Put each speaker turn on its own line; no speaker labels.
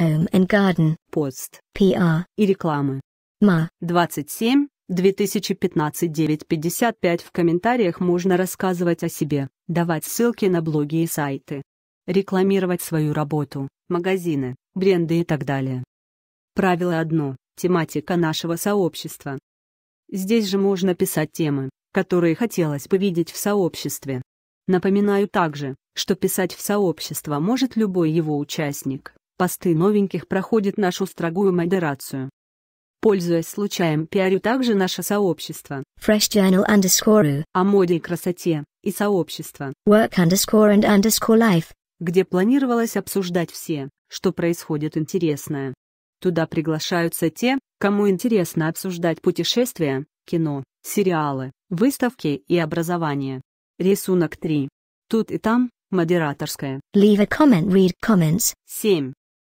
Home and Garden, Пост, PR
и рекламы. Ма. 27, 2015-955 в комментариях можно рассказывать о себе, давать ссылки на блоги и сайты, рекламировать свою работу, магазины, бренды и так далее. Правило одно – тематика нашего сообщества. Здесь же можно писать темы, которые хотелось бы видеть в сообществе. Напоминаю также, что писать в сообщество может любой его участник посты новеньких проходят нашу строгую модерацию. Пользуясь случаем, пиарю также наше сообщество.
Fresh Journal underscore
О моде и красоте, и сообщество.
Work underscore and underscore life.
Где планировалось обсуждать все, что происходит интересное. Туда приглашаются те, кому интересно обсуждать путешествия, кино, сериалы, выставки и образование. Рисунок 3. Тут и там, модераторская.
Leave a comment, read comments.
7.